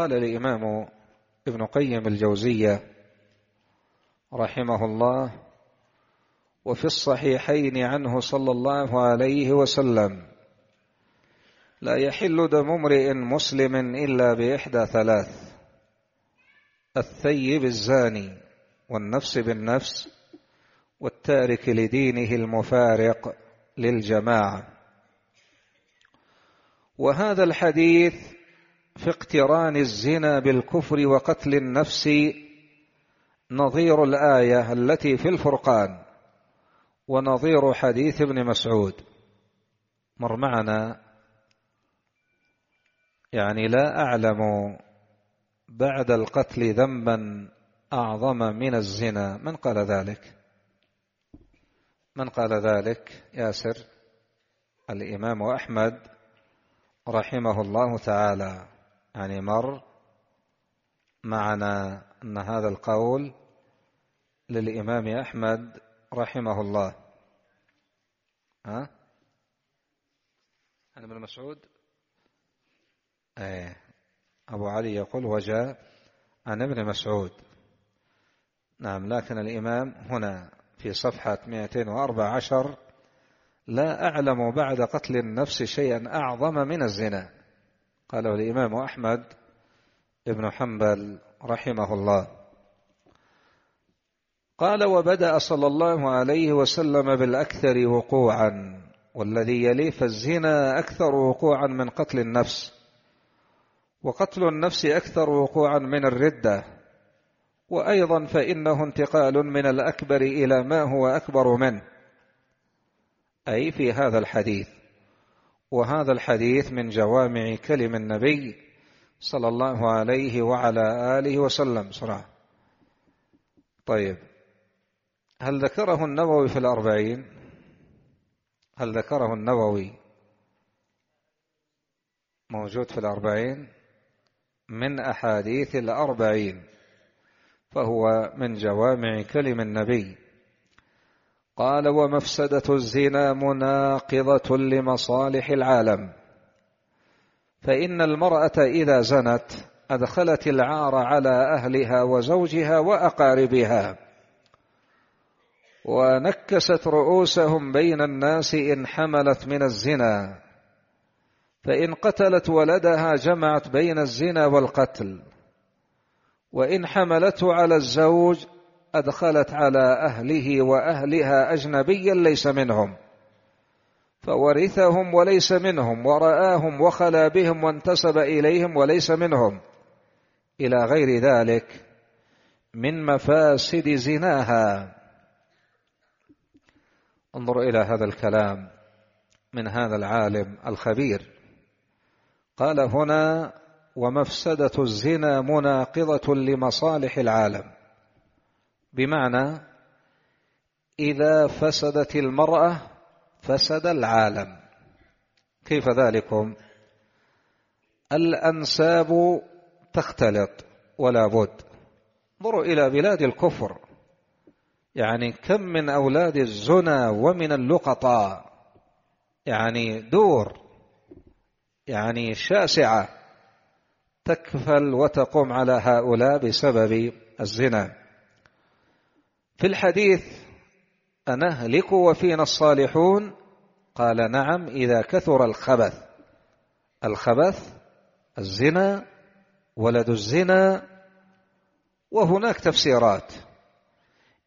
قال الإمام ابن قيم الجوزية رحمه الله وفي الصحيحين عنه صلى الله عليه وسلم لا يحل دم امرئ مسلم إلا بإحدى ثلاث الثيب الزاني والنفس بالنفس والتارك لدينه المفارق للجماعة وهذا الحديث في اقتران الزنا بالكفر وقتل النفس نظير الآية التي في الفرقان ونظير حديث ابن مسعود مر معنا يعني لا أعلم بعد القتل ذنبا أعظم من الزنا من قال ذلك من قال ذلك ياسر الإمام أحمد رحمه الله تعالى يعني مر معنا أن هذا القول للإمام أحمد رحمه الله ها عن ابن مسعود إيه. أبو علي يقول وجاء عن ابن مسعود نعم لكن الإمام هنا في صفحة 214 لا أعلم بعد قتل النفس شيئا أعظم من الزنا قاله الإمام أحمد بن حنبل رحمه الله قال وبدأ صلى الله عليه وسلم بالأكثر وقوعا والذي يلي فالزنا أكثر وقوعا من قتل النفس وقتل النفس أكثر وقوعا من الردة وأيضا فإنه انتقال من الأكبر إلى ما هو أكبر منه أي في هذا الحديث وهذا الحديث من جوامع كلم النبي صلى الله عليه وعلى آله وسلم صراحة طيب هل ذكره النووي في الأربعين هل ذكره النووي موجود في الأربعين من أحاديث الأربعين فهو من جوامع كلم النبي قال ومفسدة الزنا مناقضة لمصالح العالم فإن المرأة إذا زنت أدخلت العار على أهلها وزوجها وأقاربها ونكست رؤوسهم بين الناس إن حملت من الزنا فإن قتلت ولدها جمعت بين الزنا والقتل وإن حملته على الزوج أدخلت على أهله وأهلها أجنبيا ليس منهم فورثهم وليس منهم ورآهم وخلا بهم وانتسب إليهم وليس منهم إلى غير ذلك من مفاسد زناها انظر إلى هذا الكلام من هذا العالم الخبير قال هنا ومفسدة الزنا مناقضة لمصالح العالم بمعنى إذا فسدت المرأة فسد العالم كيف ذلكم الأنساب تختلط ولا بد انظروا إلى بلاد الكفر يعني كم من أولاد الزنا ومن اللقطاء يعني دور يعني شاسعة تكفل وتقوم على هؤلاء بسبب الزنا في الحديث أنهلك وفينا الصالحون قال نعم إذا كثر الخبث الخبث الزنا ولد الزنا وهناك تفسيرات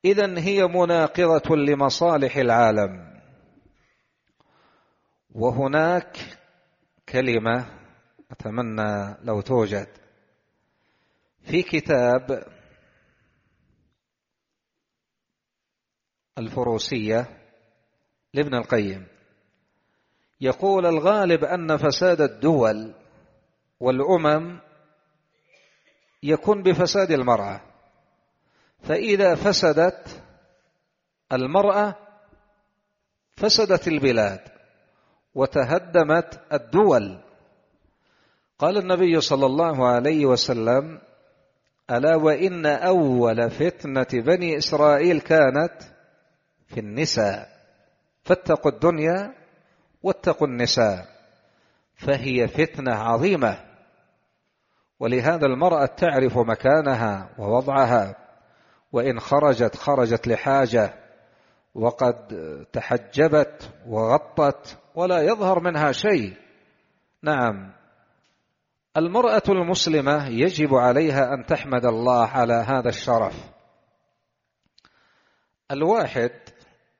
إذا هي مناقضة لمصالح العالم وهناك كلمة أتمنى لو توجد في كتاب الفروسية لابن القيم يقول الغالب أن فساد الدول والأمم يكون بفساد المرأة فإذا فسدت المرأة فسدت البلاد وتهدمت الدول قال النبي صلى الله عليه وسلم ألا وإن أول فتنة بني إسرائيل كانت في النساء فاتقوا الدنيا واتقوا النساء فهي فتنة عظيمة ولهذا المرأة تعرف مكانها ووضعها وإن خرجت خرجت لحاجة وقد تحجبت وغطت ولا يظهر منها شيء نعم المرأة المسلمة يجب عليها أن تحمد الله على هذا الشرف الواحد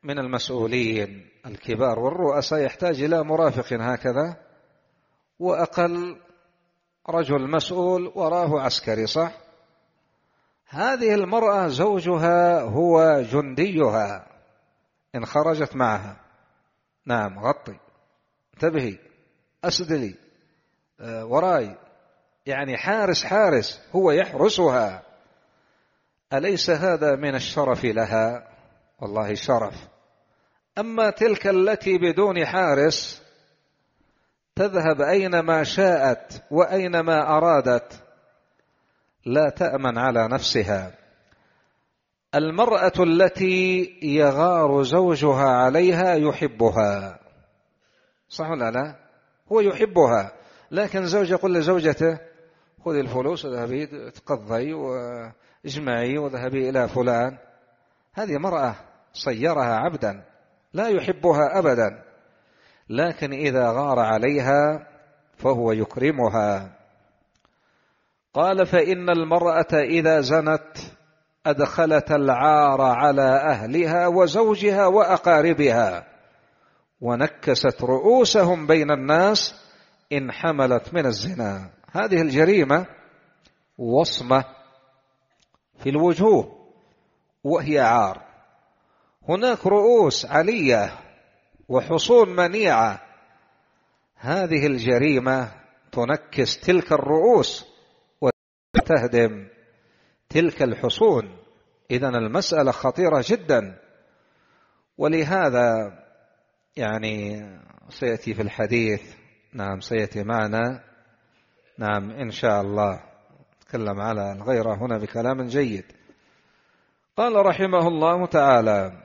من المسؤولين الكبار والرؤساء يحتاج إلى مرافق هكذا وأقل رجل مسؤول وراه عسكري صح هذه المرأة زوجها هو جنديها إن خرجت معها نعم غطي انتبهي أسدلي آه، وراي يعني حارس حارس هو يحرسها أليس هذا من الشرف لها والله شرف أما تلك التي بدون حارس تذهب أينما شاءت وأينما أرادت لا تأمن على نفسها المرأة التي يغار زوجها عليها يحبها صح ولا لا هو يحبها لكن زوج يقول لزوجته خذي الفلوس وذهبي تقضي واجمعي وذهبي إلى فلان هذه مرأة صيرها عبدا لا يحبها أبدا لكن إذا غار عليها فهو يكرمها قال فإن المرأة إذا زنت أدخلت العار على أهلها وزوجها وأقاربها ونكست رؤوسهم بين الناس إن حملت من الزنا هذه الجريمة وصمة في الوجوه وهي عار هناك رؤوس علية وحصون منيعة هذه الجريمة تنكس تلك الرؤوس وتهدم تلك الحصون إذا المسألة خطيرة جدا ولهذا يعني سيأتي في الحديث نعم سيأتي معنا نعم إن شاء الله تكلم على الغيرة هنا بكلام جيد قال رحمه الله تعالى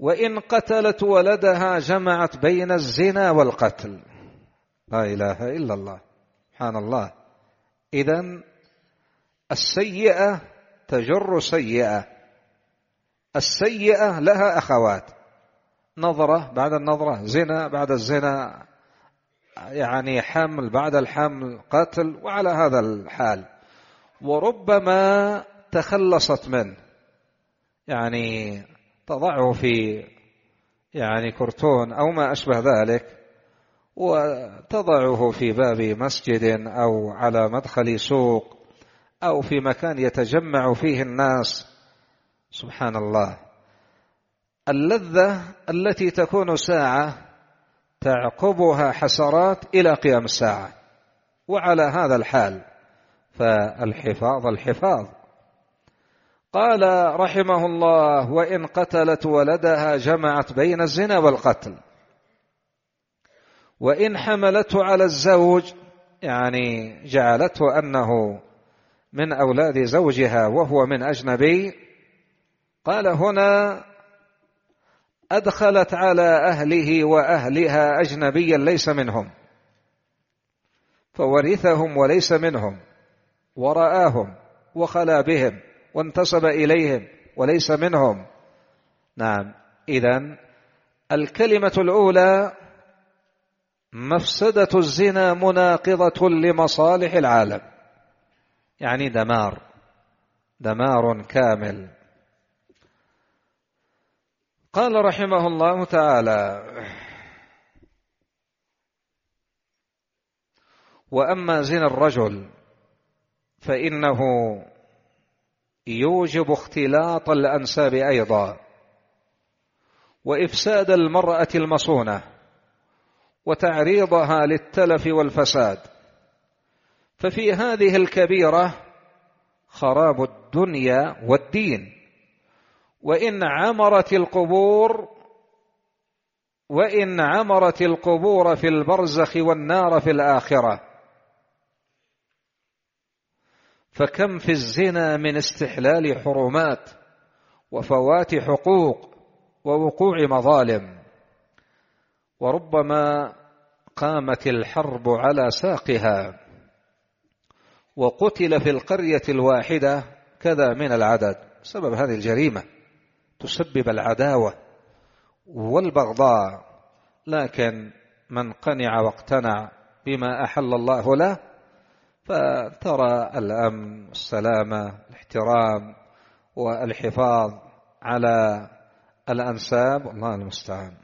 وإن قتلت ولدها جمعت بين الزنا والقتل لا إله إلا الله سبحان الله إذا السيئة تجر سيئة السيئة لها أخوات نظرة بعد النظرة زنا بعد الزنا يعني حمل بعد الحمل قتل وعلى هذا الحال وربما تخلصت منه يعني تضعه في يعني كرتون أو ما أشبه ذلك وتضعه في باب مسجد أو على مدخل سوق أو في مكان يتجمع فيه الناس سبحان الله اللذة التي تكون ساعة تعقبها حسرات إلى قيام الساعة وعلى هذا الحال فالحفاظ الحفاظ قال رحمه الله وإن قتلت ولدها جمعت بين الزنا والقتل وإن حملته على الزوج يعني جعلته أنه من أولاد زوجها وهو من أجنبي قال هنا أدخلت على أهله وأهلها أجنبيا ليس منهم فورثهم وليس منهم ورآهم وخلا بهم وانتسب إليهم وليس منهم نعم إذا الكلمة الأولى مفسدة الزنا مناقضة لمصالح العالم يعني دمار دمار كامل قال رحمه الله تعالى وأما زنا الرجل فإنه يوجب اختلاط الأنساب أيضا وإفساد المرأة المصونة وتعريضها للتلف والفساد ففي هذه الكبيرة خراب الدنيا والدين وإن عمرت القبور وإن عمرت القبور في البرزخ والنار في الآخرة فكم في الزنا من استحلال حرمات وفوات حقوق ووقوع مظالم وربما قامت الحرب على ساقها وقتل في القرية الواحدة كذا من العدد سبب هذه الجريمة تسبب العداوة والبغضاء لكن من قنع واقتنع بما أحل الله له فترى الأمن والسلامة الاحترام والحفاظ على الأنساب والله المستعان